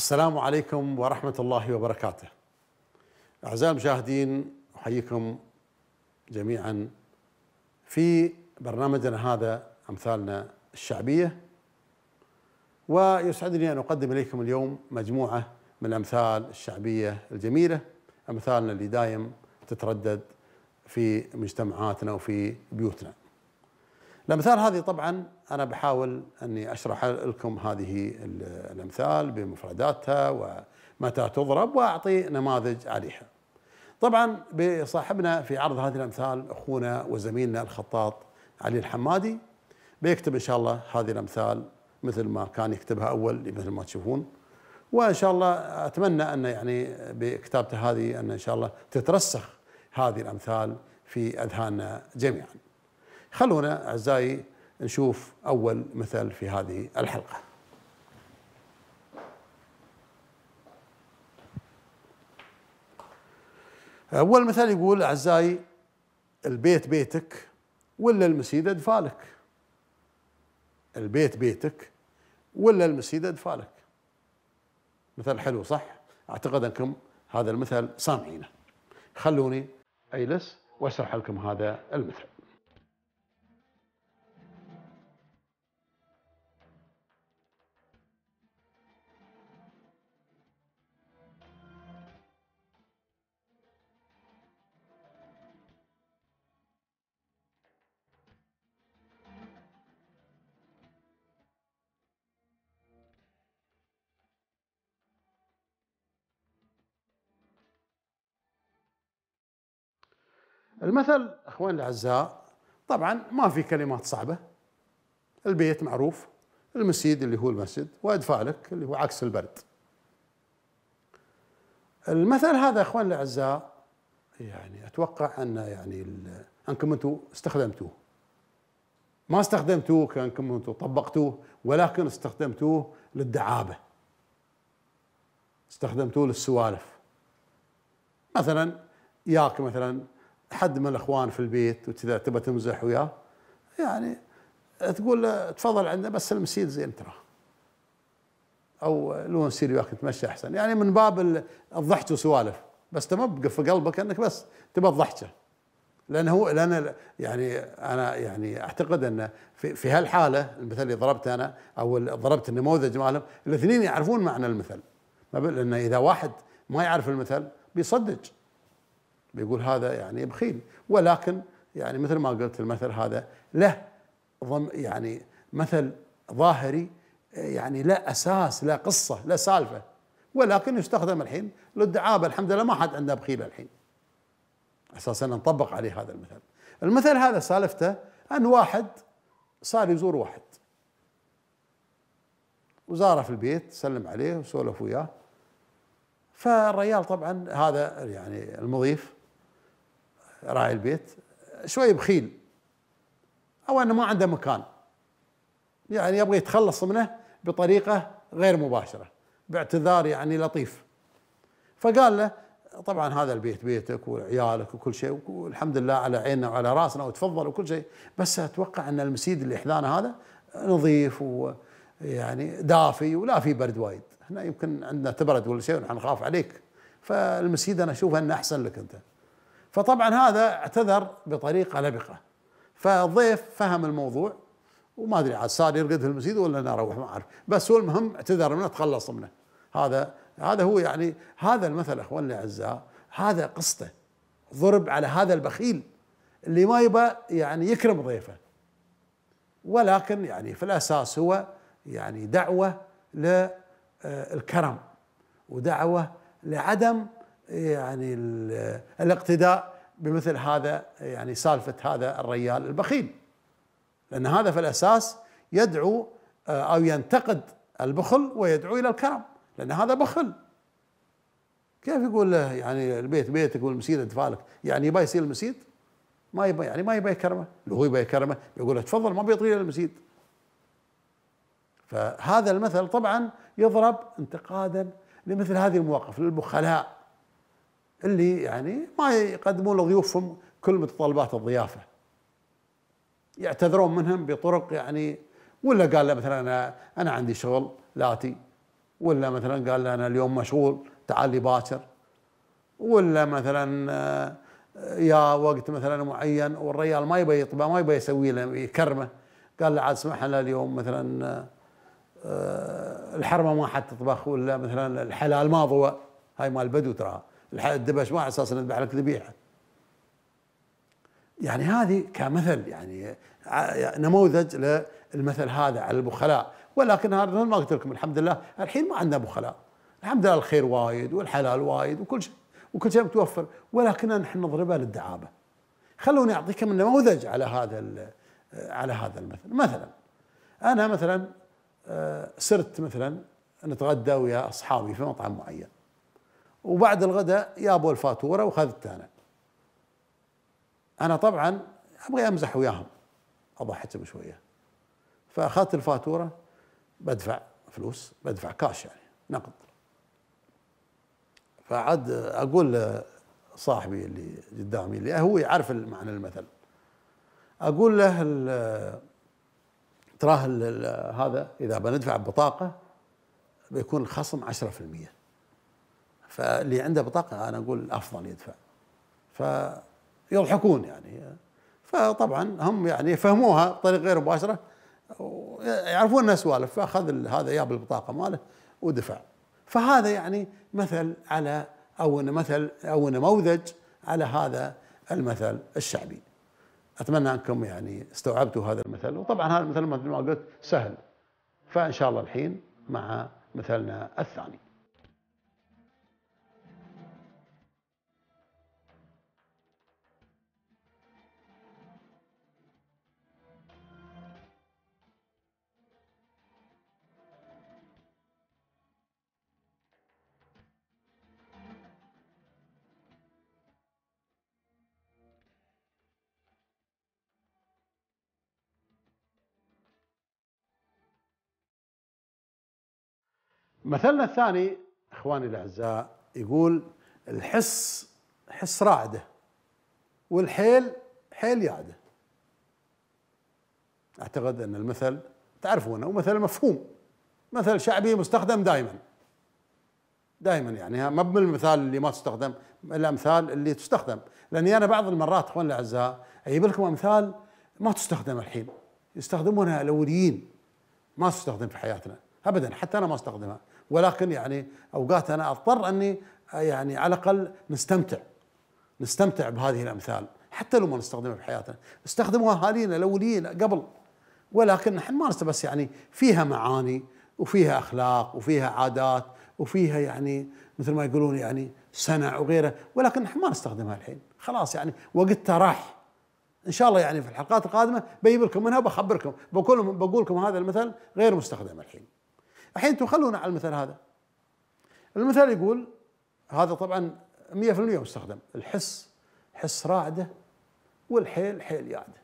السلام عليكم ورحمة الله وبركاته أعزائي المشاهدين أحييكم جميعا في برنامجنا هذا أمثالنا الشعبية ويسعدني أن أقدم إليكم اليوم مجموعة من الأمثال الشعبية الجميلة أمثالنا اللي دايم تتردد في مجتمعاتنا وفي بيوتنا الأمثال هذه طبعا أنا بحاول أني أشرح لكم هذه الأمثال بمفرداتها ومتى تضرب وأعطي نماذج عليها طبعا بصاحبنا في عرض هذه الأمثال أخونا وزميلنا الخطاط علي الحمادي بيكتب إن شاء الله هذه الأمثال مثل ما كان يكتبها أول مثل ما تشوفون وإن شاء الله أتمنى أن يعني بكتابته هذه أن إن شاء الله تترسخ هذه الأمثال في أذهاننا جميعا خلونا أعزائي نشوف أول مثال في هذه الحلقة أول مثال يقول أعزائي البيت بيتك ولا المسيد أدفالك البيت بيتك ولا المسيد أدفالك مثال حلو صح أعتقد أنكم هذا المثل سامعينه خلوني أيلس وأشرح لكم هذا المثل المثل اخواني الاعزاء طبعا ما في كلمات صعبه البيت معروف المسيد اللي هو المسجد وادفع لك اللي هو عكس البرد المثل هذا اخواني الاعزاء يعني اتوقع ان يعني انكم انتم استخدمتوه ما استخدمتوه كانكم انتم طبقتوه ولكن استخدمتوه للدعابه استخدمتوه للسوالف مثلا ياك مثلا حد من الاخوان في البيت وكذا تبى تمزح وياه يعني تقول له تفضل عندنا بس المسيد زين ترى او لو نسير وياك نتمشى احسن يعني من باب الضحك وسوالف بس انت ما بقف في قلبك انك بس تبى الضحكه لان هو لان يعني انا يعني اعتقد ان في, في هالحاله المثل اللي ضربته انا او ضربت النموذج مالهم الاثنين يعرفون معنى المثل لان اذا واحد ما يعرف المثل بيصدق بيقول هذا يعني بخيل ولكن يعني مثل ما قلت المثل هذا له يعني مثل ظاهري يعني لا اساس لا قصه لا سالفه ولكن يستخدم الحين للدعابه الحمد لله ما حد عنده بخيل الحين اساسا نطبق عليه هذا المثل المثل هذا سالفته ان واحد صار يزور واحد وزاره في البيت سلم عليه وسولف وياه فالريال طبعا هذا يعني المضيف راعي البيت شوي بخيل او انه ما عنده مكان يعني يبغى يتخلص منه بطريقه غير مباشره باعتذار يعني لطيف فقال له طبعا هذا البيت بيتك وعيالك وكل شيء والحمد لله على عيننا وعلى راسنا وتفضل وكل شيء بس اتوقع ان المسيد اللي احذانا هذا نظيف ويعني دافي ولا في برد وايد احنا يمكن عندنا تبرد ولا شيء ونحن نخاف عليك فالمسيد انا اشوفه انه احسن لك انت فطبعا هذا اعتذر بطريقه لبقه فالضيف فهم الموضوع وما ادري عاد صار يرقد في المسجد ولا انا اروح ما اعرف بس هو المهم اعتذر منه تخلص منه هذا هذا هو يعني هذا المثل اخواننا الاعزاء هذا قصته ضرب على هذا البخيل اللي ما يبى يعني يكرم ضيفه ولكن يعني في الاساس هو يعني دعوه للكرم آه، ودعوه لعدم يعني آه، الاقتداء بمثل هذا يعني سالفه هذا الريال البخيل لان هذا في الاساس يدعو آه، او ينتقد البخل ويدعو الى الكرم لان هذا بخل كيف يقول له يعني البيت بيتك والمسيد انت فالك يعني يبى يصير المسيد ما يبى يعني ما يبى يكرمه لو هو يبى يكرمه يقول له تفضل ما بيطير المسيد فهذا المثل طبعا يضرب انتقادا لمثل هذه المواقف للبخلاء اللي يعني ما يقدمون لضيوفهم كل متطلبات الضيافه يعتذرون منهم بطرق يعني ولا قال له مثلا انا انا عندي شغل لاتي ولا مثلا قال له انا اليوم مشغول تعال لي باكر ولا مثلا آه، يا وقت مثلا معين والريال ما يبي يطبع ما يبي يسوي له يكرمه قال له عاد اسمح لنا اليوم مثلا آه، الحرمه ما حد تطبخ ولا مثلا الحلال ما ضوى هاي مال بدو تراها الدبش ما على اساس نذبح لك ذبيحه يعني هذه كمثل يعني نموذج للمثل هذا على البخلاء ولكن هذا ما قلت لكم الحمد لله الحين ما عندنا بخلاء الحمد لله الخير وايد والحلال وايد وكل شيء وكل شيء متوفر ولكن نحن نضربه للدعابه خلوني اعطيكم نموذج على هذا على هذا المثل مثلا انا مثلا آه، صرت مثلا نتغدى ويا اصحابي في مطعم معين وبعد الغداء ابو الفاتوره وخذت انا انا طبعا ابغى امزح وياهم اضحكهم شويه فاخذت الفاتوره بدفع فلوس بدفع كاش يعني نقد فعاد اقول صاحبي اللي قدامي اللي هو يعرف معنى المثل اقول له تراه هذا اذا بندفع بطاقه بيكون الخصم 10% فاللي عنده بطاقه انا اقول افضل يدفع فيضحكون يعني فطبعا هم يعني فهموها بطريقه غير مباشره يعرفون الناس سوالف فاخذ هذا ياب البطاقه ماله ودفع فهذا يعني مثل على او انه مثل او نموذج على هذا المثل الشعبي اتمنى انكم يعني استوعبتوا هذا المثل وطبعا هذا المثل مثل ما قلت سهل فان شاء الله الحين مع مثلنا الثاني مثلنا الثاني اخواني الاعزاء يقول الحس حس راعده والحيل حيل يعده اعتقد ان المثل تعرفونه ومثل مفهوم مثل شعبي مستخدم دائما دائما يعني ما بالمثال اللي ما تستخدم الامثال اللي تستخدم لاني انا بعض المرات اخواني الاعزاء اجيب لكم امثال ما تستخدم الحين يستخدمونها الاوليين ما تستخدم في حياتنا ابدا حتى انا ما استخدمها ولكن يعني اوقات انا اضطر اني يعني على الاقل نستمتع نستمتع بهذه الامثال حتى لو ما نستخدمها في حياتنا استخدموها اهالينا الاوليين قبل ولكن نحن ما بس يعني فيها معاني وفيها اخلاق وفيها عادات وفيها يعني مثل ما يقولون يعني سنع وغيره ولكن نحن ما نستخدمها الحين خلاص يعني وقتها راح ان شاء الله يعني في الحلقات القادمه بجيب لكم منها وبخبركم بقول بقول لكم هذا المثل غير مستخدم الحين الحين تخلون على المثال هذا المثال يقول هذا طبعا 100% مستخدم الحس حس راعده والحيل حيل ياعده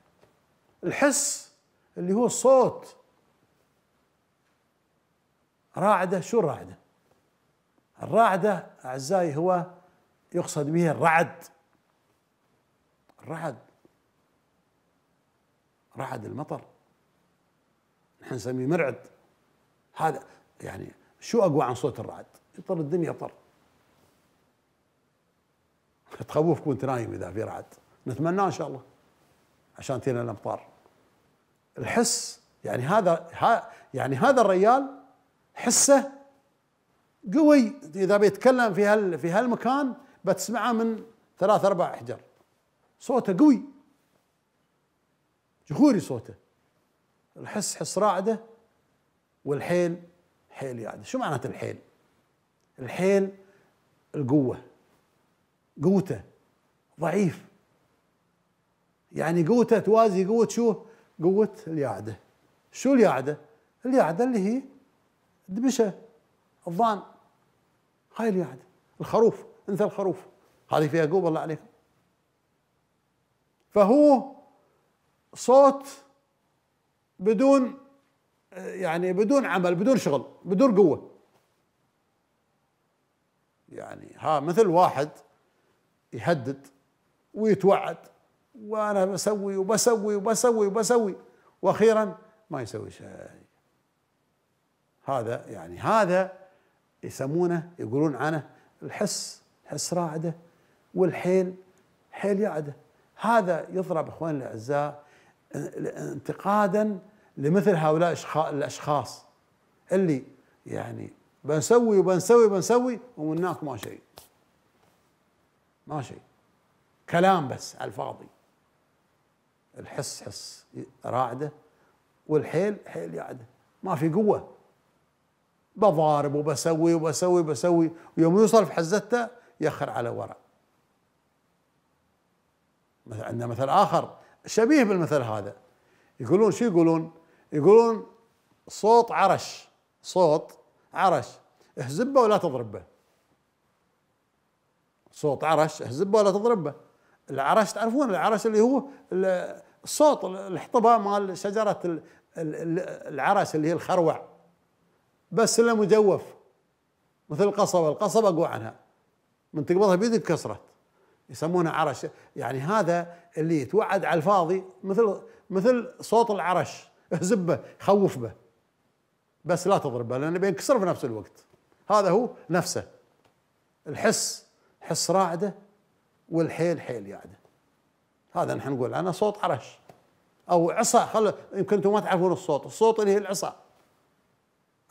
الحس اللي هو الصوت راعده شو الراعده؟ الراعده اعزائي هو يقصد به الرعد الرعد رعد المطر نحن نسميه مرعد هذا يعني شو اقوى عن صوت الرعد يطر الدنيا طر تخوفك وانت نايم اذا في رعد نتمناه ان شاء الله عشان تينا الامطار الحس يعني هذا ها يعني هذا الريال حسه قوي اذا بيتكلم في هال في هالمكان بتسمعه من ثلاث اربع احجار صوته قوي جهوري صوته الحس حس رعده والحيل حيل يعني شو معنى الحيل الحيل القوة قوته ضعيف يعني قوته توازي قوة شو قوة اليعدة شو اليعدة اليعدة اللي هي الدبشة الضان هاي اليعدة الخروف انثى الخروف هذه فيها قوة الله عليكم فهو صوت بدون يعني بدون عمل بدون شغل بدون قوه يعني ها مثل واحد يهدد ويتوعد وانا بسوي وبسوي وبسوي وبسوي واخيرا ما يسوي شيء هذا يعني هذا يسمونه يقولون عنه الحس حس راعده والحيل حيل يعده هذا يضرب اخواني الاعزاء آه، انتقادا لمثل هؤلاء الاشخاص اللي يعني بنسوي وبنسوي وبنسوي ومناك ما شيء ما شيء كلام بس على الفاضي الحس حس راعده والحيل حيل يعده ما في قوه بضارب وبسوي وبسوي وبسوي ويوم يوصل في حزته يأخر على ورا عندنا مثل اخر شبيه بالمثل هذا يقولون شو يقولون؟ يقولون صوت عرش صوت عرش اهزبه ولا تضربه صوت عرش اهزبه ولا تضربه العرش تعرفون العرش اللي هو الصوت الحطبه مال شجره العرش اللي هي الخروع بس اللي مجوف مثل القصبه القصبه اقوى عنها من تقبضها بيدك كسرت يسمونها عرش يعني هذا اللي يتوعد على الفاضي مثل مثل صوت العرش اهزب به خوف به بس لا تضرب به لأنه بينكسر في نفس الوقت هذا هو نفسه الحس حس راعده والحيل حيل يعده هذا نحن نقول انا صوت عرش او عصا خل يمكن انتم ما تعرفون الصوت الصوت اللي هي العصا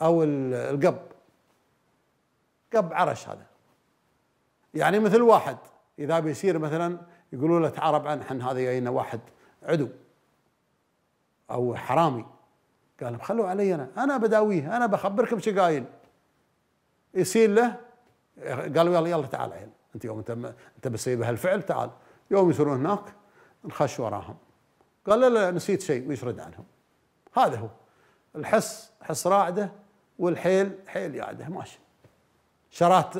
او القب قب عرش هذا يعني مثل واحد اذا بيصير مثلا يقولوا له تعرب عن احنا هذا جاينا واحد عدو او حرامي قال لهم خلوا علي انا انا بداويه انا بخبرك بشي قايل يصير له قالوا يلا يلا تعال عيل انت يوم انت انت بتسوي بهالفعل تعال يوم يصيرون هناك نخش وراهم قال لا لا نسيت شيء ويشرد عنهم هذا هو الحس حس راعده والحيل حيل يعده ماشي شرات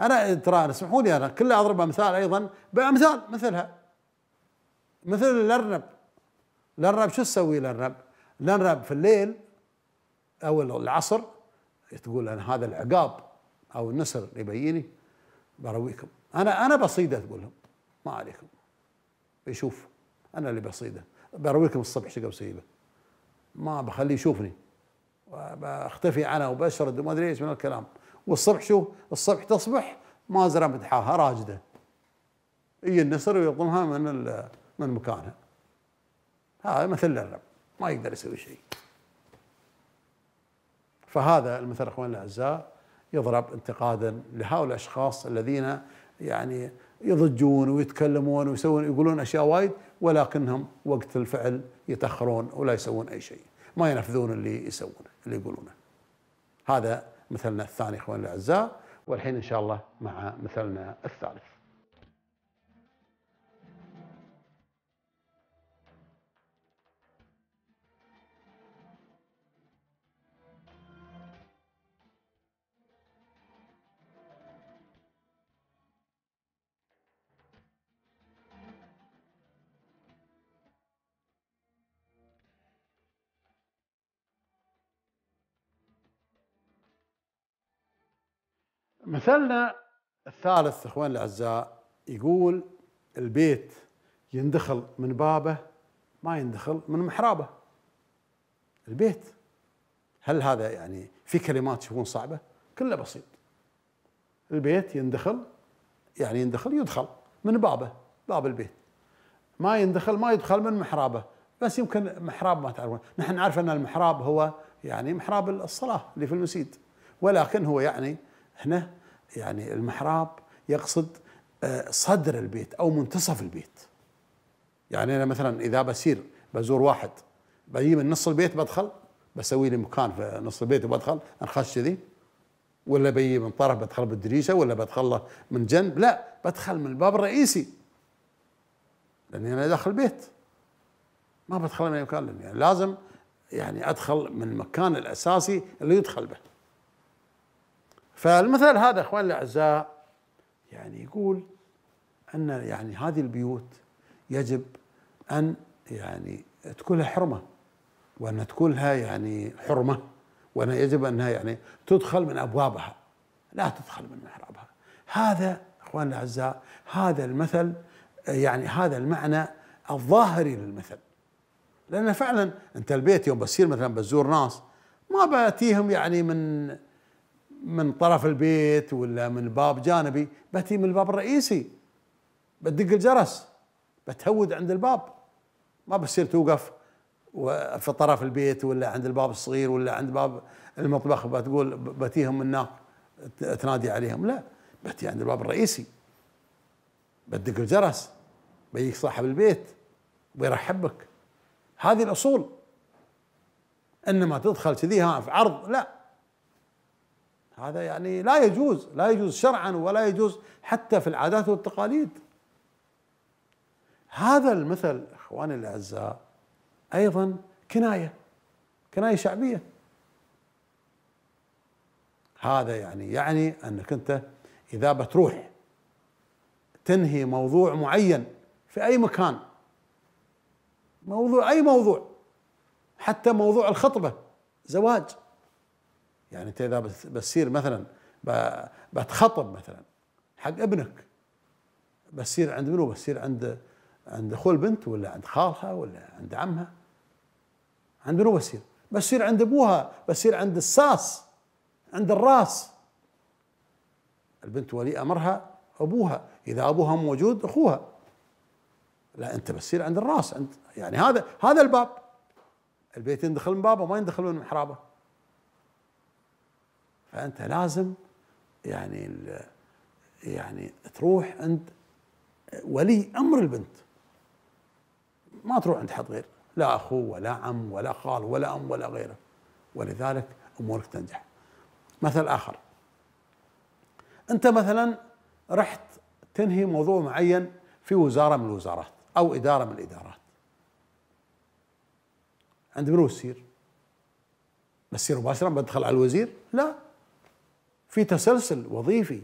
انا ترى اسمحوا لي انا كله اضرب امثال ايضا بامثال مثلها مثل الارنب الأرنب شو تسوي الأرنب؟ الأرنب في الليل أو العصر تقول أنا هذا العقاب أو النسر اللي يبيني برويكم أنا أنا بصيده تقول لهم ما عليكم يشوف أنا اللي بصيده برويكم الصبح شو بسيبه ما بخليه يشوفني بختفي أنا وبشرد وما أدري إيش من الكلام والصبح شو الصبح تصبح ما مازرة متحاها راجدة يجي النسر ويقومها من من مكانها هذا مثل الرب ما يقدر يسوي شيء فهذا المثل اخواننا الاعزاء يضرب انتقادا لهؤلاء الاشخاص الذين يعني يضجون ويتكلمون ويسوون يقولون اشياء وايد ولكنهم وقت الفعل يتاخرون ولا يسوون اي شيء ما ينفذون اللي يسوونه اللي يقولونه هذا مثلنا الثاني اخواننا الاعزاء والحين ان شاء الله مع مثلنا الثالث مثلنا الثالث اخوان الاعزاء يقول البيت يندخل من بابه ما يندخل من محرابه البيت هل هذا يعني في كلمات تكون صعبه كله بسيط البيت يندخل يعني يندخل يدخل من بابه باب البيت ما يندخل ما يدخل من محرابه بس يمكن محراب ما تعرفون نحن نعرف ان المحراب هو يعني محراب الصلاه اللي في المسجد ولكن هو يعني هنا يعني المحراب يقصد آه، صدر البيت او منتصف البيت يعني انا مثلا اذا بسير بزور واحد بجي من نص البيت بدخل بسوي لي مكان في نص البيت وبدخل انخش كذي ولا بيجي من طرف بدخل بالدريشه ولا بدخل من جنب لا بدخل من الباب الرئيسي لاني انا داخل البيت ما بدخل من مكان يعني لازم يعني ادخل من المكان الاساسي اللي يدخل به فالمثل هذا اخواني الاعزاء يعني يقول ان يعني هذه البيوت يجب ان يعني تكون لها حرمه وان تكون لها يعني حرمه وان يجب انها يعني تدخل من ابوابها لا تدخل من محرابها هذا اخواني الاعزاء هذا المثل يعني هذا المعنى الظاهري للمثل لان فعلا انت البيت يوم بتصير مثلا بتزور ناس ما باتيهم يعني من من طرف البيت ولا من باب جانبي بتي من الباب الرئيسي بتدق الجرس بتهود عند الباب ما بتصير توقف في طرف البيت ولا عند الباب الصغير ولا عند باب المطبخ بتقول بتيهم هناك تنادي عليهم لا بتي عند الباب الرئيسي بتدق الجرس بيجيك صاحب البيت بيرحبك هذه الاصول انما تدخل كذي ها في عرض لا هذا يعني لا يجوز لا يجوز شرعا ولا يجوز حتى في العادات والتقاليد هذا المثل اخواني الاعزاء ايضا كنايه كنايه شعبيه هذا يعني يعني انك انت اذا بتروح تنهي موضوع معين في اي مكان موضوع اي موضوع حتى موضوع الخطبه زواج يعني انت اذا بتصير مثلا بتخطب مثلا حق ابنك بتصير عند منو بتصير عند عند اخو البنت ولا عند خالها ولا عند عمها عند منو بتصير بتصير عند ابوها بتصير عند الساس عند الراس البنت ولي امرها ابوها اذا ابوها موجود اخوها لا انت بتصير عند الراس انت يعني هذا هذا الباب البيت يندخل من بابه ما يندخل من محرابه فانت لازم يعني يعني تروح عند ولي امر البنت ما تروح عند حد غير لا اخو ولا عم ولا خال ولا ام ولا غيره ولذلك امورك تنجح مثل اخر انت مثلا رحت تنهي موضوع معين في وزاره من الوزارات او اداره من الادارات عند منو يصير بس يصير مباشره بدخل على الوزير لا في تسلسل وظيفي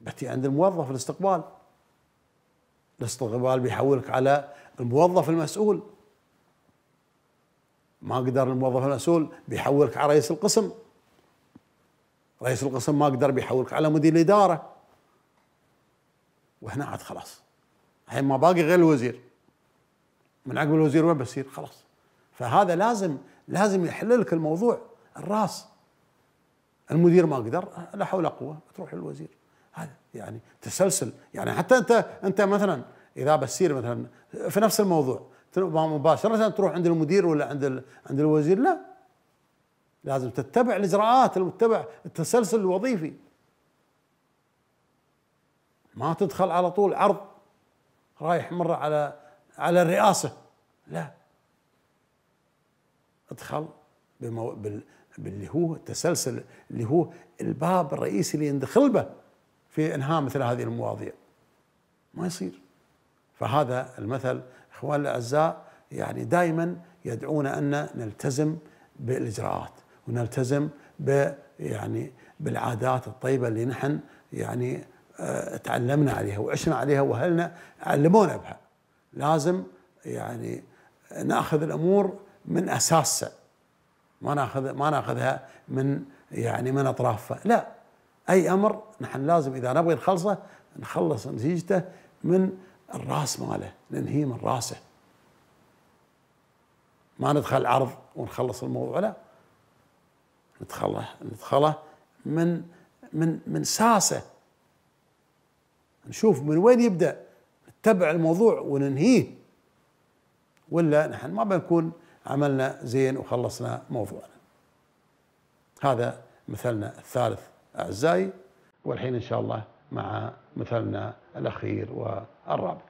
بتي عند الموظف الاستقبال الاستقبال بيحولك على الموظف المسؤول ما قدر الموظف المسؤول بيحولك على رئيس القسم رئيس القسم ما قدر بيحولك على مدير الاداره وهنا عاد خلاص الحين ما باقي غير الوزير من عقب الوزير وين بصير خلاص فهذا لازم لازم يحل لك الموضوع الراس المدير ما قدر لا حول ولا قوه تروح للوزير هذا يعني تسلسل يعني حتى انت انت مثلا اذا بسير مثلا في نفس الموضوع مباشره تروح عند المدير ولا عند عند الوزير لا لازم تتبع الاجراءات المتبع التسلسل الوظيفي ما تدخل على طول عرض رايح مره على على الرئاسه لا ادخل بال... باللي هو التسلسل اللي هو الباب الرئيسي اللي يندخل به في انهاء مثل هذه المواضيع ما يصير فهذا المثل اخوان الاعزاء يعني دائما يدعونا ان نلتزم بالاجراءات ونلتزم ب يعني بالعادات الطيبه اللي نحن يعني آه، تعلمنا عليها وعشنا عليها واهلنا علمونا بها لازم يعني ناخذ الامور من اساسها ما ناخذ ما ناخذها من يعني من اطرافها لا اي امر نحن لازم اذا نبغي نخلصه نخلص نتيجته من الراس ماله ننهيه من راسه ما ندخل عرض ونخلص الموضوع لا ندخله ندخله من من من ساسه نشوف من وين يبدا نتبع الموضوع وننهيه ولا نحن ما بنكون عملنا زين وخلصنا موضوعنا هذا مثلنا الثالث أعزائي والحين إن شاء الله مع مثلنا الأخير والرابع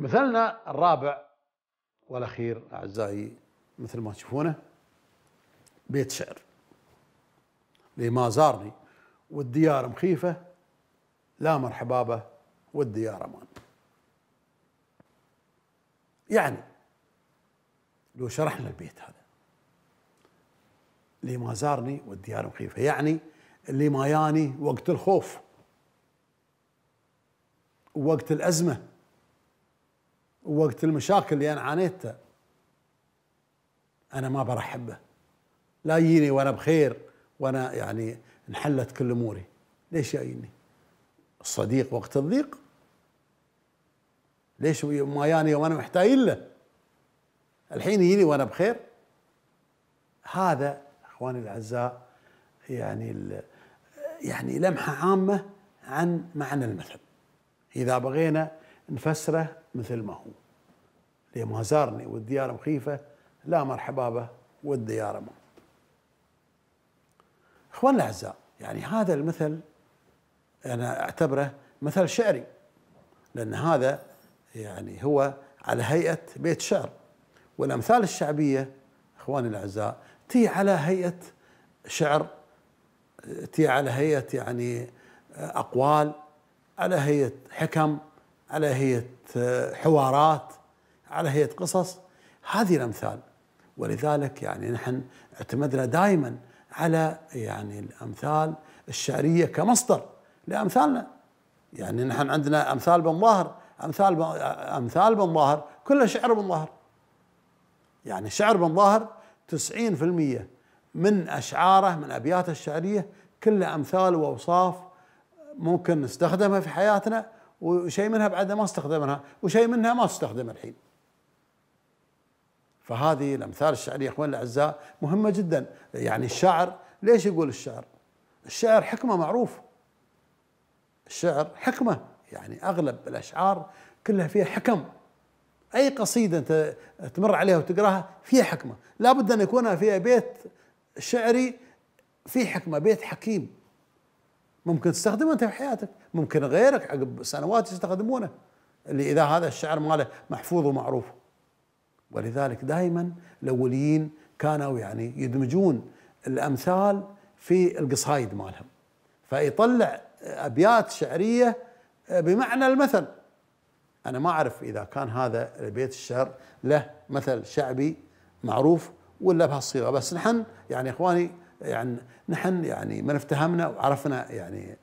مثلنا الرابع والأخير أعزائي مثل ما تشوفونه بيت شعر لما ما زارني والديار مخيفة لا مرحبا به والديار أمان يعني لو شرحنا البيت هذا اللي ما زارني والديار مخيفة يعني اللي ما ياني وقت الخوف ووقت الأزمة وقت المشاكل اللي انا عانيتها انا ما برحب به لا يجيني وانا بخير وانا يعني انحلت كل اموري ليش يجيني الصديق وقت الضيق ليش ما ياني وانا محتاج له الحين يجيني وانا بخير هذا اخواني الاعزاء يعني يعني لمحه عامه عن معنى المثل اذا بغينا نفسره مثل ما هو ما زارني والديار مخيفة لا مرحبا به والديار موت اخواننا الاعزاء يعني هذا المثل انا اعتبره مثل شعري لان هذا يعني هو على هيئه بيت شعر والامثال الشعبيه اخواني الاعزاء تي على هيئه شعر تي على هيئه يعني اقوال على هيئه حكم على هيئة آه، حوارات على هيئة قصص هذه الأمثال ولذلك يعني نحن اعتمدنا دائما على يعني الأمثال الشعرية كمصدر لأمثالنا يعني نحن عندنا أمثال بن ظاهر أمثال آه، أمثال بن ظاهر كله شعر بن ظاهر يعني شعر بن ظاهر 90% من أشعاره من أبياته الشعرية كلها أمثال وأوصاف ممكن نستخدمها في حياتنا وشيء منها بعدها ما استخدمناها وشيء منها ما تستخدم الحين فهذه الامثال الشعريه اخواني الاعزاء مهمه جدا يعني الشاعر ليش يقول الشعر؟ الشعر حكمه معروف الشعر حكمه يعني اغلب الاشعار كلها فيها حكم اي قصيده انت تمر عليها وتقراها فيها حكمه لابد ان يكون فيها بيت شعري فيه حكمه بيت حكيم ممكن تستخدمه انت في حياتك ممكن غيرك عقب سنوات يستخدمونه اللي اذا هذا الشعر ماله محفوظ ومعروف ولذلك دائما الاوليين كانوا يعني يدمجون الامثال في القصايد مالهم فيطلع ابيات شعريه بمعنى المثل انا ما اعرف اذا كان هذا بيت الشعر له مثل شعبي معروف ولا بهالصيغه بس نحن يعني اخواني يعني نحن يعني من افتهمنا وعرفنا يعني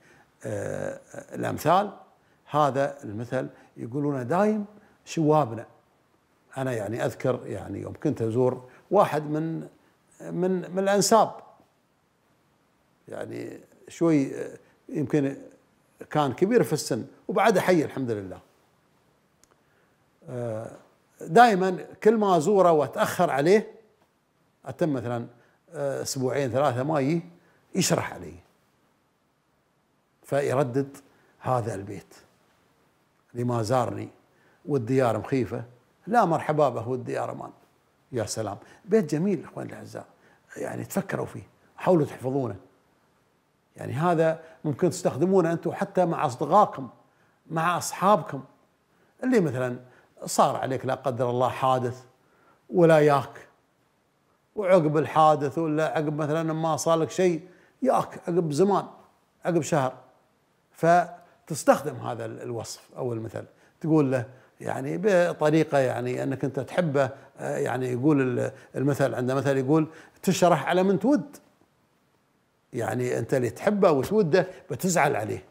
آه،, آه الامثال هذا المثل يقولون دايم شوابنا انا يعني اذكر يعني يوم كنت ازور واحد من من من الانساب يعني شوي آه، يمكن كان كبير في السن وبعده حي الحمد لله آه، دائما كل ما ازوره واتاخر عليه اتم مثلا اسبوعين ثلاثه ما يجي يشرح علي فيردد هذا البيت لما زارني والديار مخيفه لا مرحبا به والديار امان يا سلام بيت جميل اخواني الاعزاء يعني تفكروا فيه حاولوا تحفظونه يعني هذا ممكن تستخدمونه انتم حتى مع اصدقائكم مع اصحابكم اللي مثلا صار عليك لا قدر الله حادث ولا ياك وعقب الحادث ولا عقب مثلا ما صار لك شيء ياك عقب زمان عقب شهر فتستخدم هذا الوصف او المثل تقول له يعني بطريقه يعني انك انت تحبه يعني يقول المثل عنده مثل يقول تشرح على من تود يعني انت اللي تحبه وتوده بتزعل عليه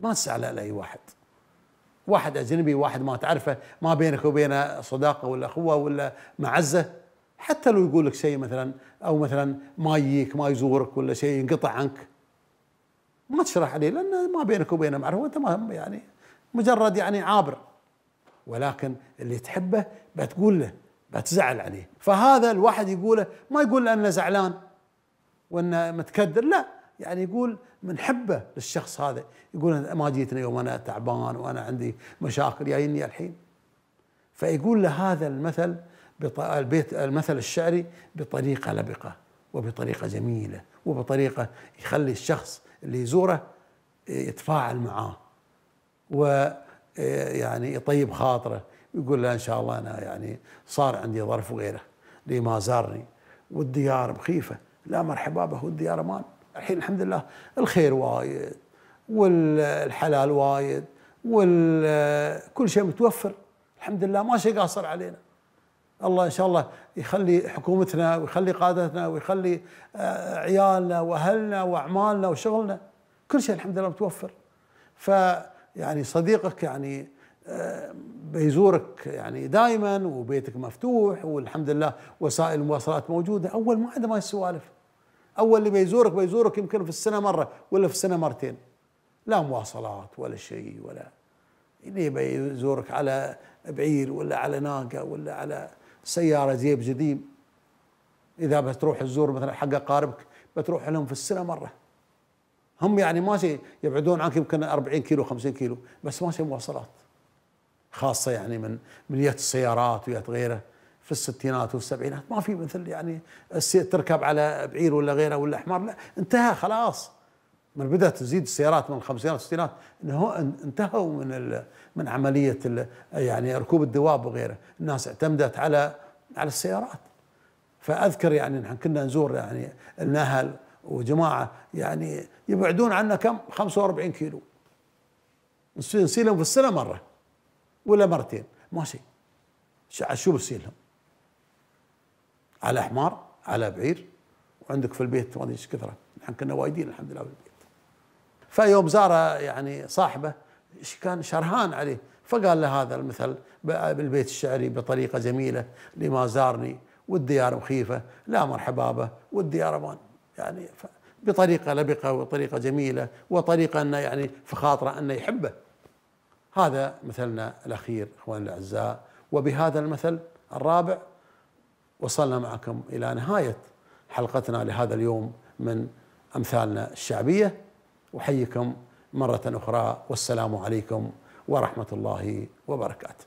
ما تزعل على اي واحد واحد اجنبي واحد ما تعرفه ما بينك وبينه صداقه ولا اخوه ولا معزه حتى لو يقول لك شيء مثلا او مثلا ما يجيك ما يزورك ولا شيء ينقطع عنك ما تشرح عليه لان ما بينك وبينه معرفه وانت ما يعني مجرد يعني عابر ولكن اللي تحبه بتقول له بتزعل عليه فهذا الواحد يقوله ما يقول انه زعلان وانه متكدر لا يعني يقول من حبه للشخص هذا يقول ما جيتني يوم انا تعبان وانا عندي مشاكل جايني الحين فيقول له هذا المثل البيت المثل الشعري بطريقة لبقة وبطريقة جميلة وبطريقة يخلي الشخص اللي يزوره يتفاعل معاه ويعني يطيب خاطره يقول له إن شاء الله أنا يعني صار عندي ظرف وغيره لي ما زارني والديار مخيفة لا مرحبا به والديار أمان الحين الحمد لله الخير وايد والحلال وايد وكل شيء متوفر الحمد لله ما شيء قاصر علينا الله ان شاء الله يخلي حكومتنا ويخلي قادتنا ويخلي آه، عيالنا واهلنا واعمالنا وشغلنا كل شيء الحمد لله متوفر فيعني صديقك يعني آه، بيزورك يعني دائما وبيتك مفتوح والحمد لله وسائل المواصلات موجوده اول ما عنده ما السوالف اول اللي بيزورك بيزورك يمكن في السنه مره ولا في السنه مرتين لا مواصلات ولا شيء ولا اللي بيزورك على بعير ولا على ناقه ولا على سياره جيب قديم اذا بتروح تزور مثلا حق اقاربك بتروح لهم في السنه مره هم يعني ماشي يبعدون عنك يمكن 40 كيلو 50 كيلو بس ماشي مواصلات خاصه يعني من من يد السيارات ويد غيره في الستينات والسبعينات ما في مثل يعني تركب على بعير ولا غيره ولا حمار لا انتهى خلاص من بدأت تزيد السيارات من الخمسينات والستينات انتهوا من من عملية يعني ركوب الدواب وغيره الناس اعتمدت على على السيارات فأذكر يعني نحن كنا نزور يعني النهل وجماعة يعني يبعدون عنا كم 45 كيلو نسيلهم في السنة مرة ولا مرتين ماشي شو بسيلهم على حمار على بعير وعندك في البيت ما ادري ايش كثره نحن كنا وايدين الحمد لله فيوم زار يعني صاحبه كان شرهان عليه فقال له هذا المثل بالبيت الشعري بطريقة جميلة لما زارني والديار مخيفة لا مرحبا به والديار امان يعني بطريقة لبقة وطريقة جميلة وطريقة أنه يعني في خاطره أنه يحبه هذا مثلنا الأخير أخواننا الأعزاء وبهذا المثل الرابع وصلنا معكم إلى نهاية حلقتنا لهذا اليوم من أمثالنا الشعبية أحييكم مرة أخرى والسلام عليكم ورحمة الله وبركاته